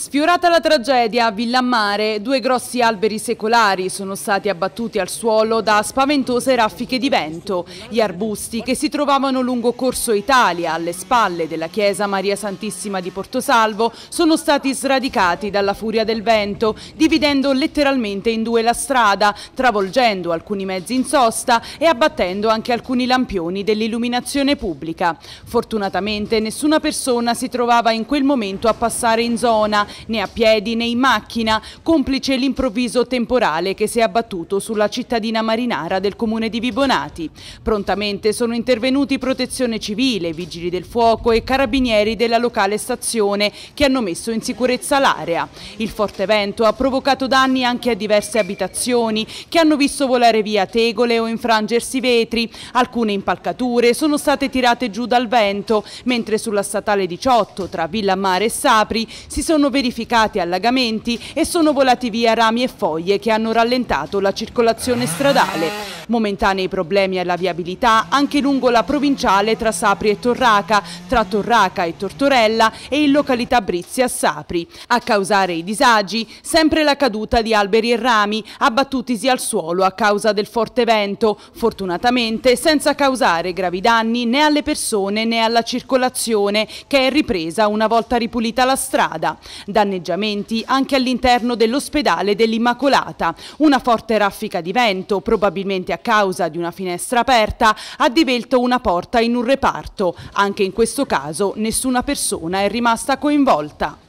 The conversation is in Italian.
Sfiorata la tragedia a Villammare, due grossi alberi secolari sono stati abbattuti al suolo da spaventose raffiche di vento. Gli arbusti che si trovavano lungo Corso Italia, alle spalle della chiesa Maria Santissima di Portosalvo, sono stati sradicati dalla furia del vento, dividendo letteralmente in due la strada, travolgendo alcuni mezzi in sosta e abbattendo anche alcuni lampioni dell'illuminazione pubblica. Fortunatamente nessuna persona si trovava in quel momento a passare in zona né a piedi né in macchina, complice l'improvviso temporale che si è abbattuto sulla cittadina marinara del comune di Vibonati. Prontamente sono intervenuti protezione civile, vigili del fuoco e carabinieri della locale stazione che hanno messo in sicurezza l'area. Il forte vento ha provocato danni anche a diverse abitazioni che hanno visto volare via tegole o infrangersi vetri, alcune impalcature sono state tirate giù dal vento, mentre sulla statale 18 tra Villa Mare e Sapri si sono verificati allagamenti e sono volati via rami e foglie che hanno rallentato la circolazione stradale. Momentanei problemi alla viabilità anche lungo la provinciale tra Sapri e Torraca, tra Torraca e Tortorella e in località Brizia Sapri. A causare i disagi sempre la caduta di alberi e rami abbattutisi al suolo a causa del forte vento, fortunatamente senza causare gravi danni né alle persone né alla circolazione che è ripresa una volta ripulita la strada. Danneggiamenti anche all'interno dell'ospedale dell'Immacolata, una forte raffica di vento probabilmente a causa di una finestra aperta ha divelto una porta in un reparto. Anche in questo caso nessuna persona è rimasta coinvolta.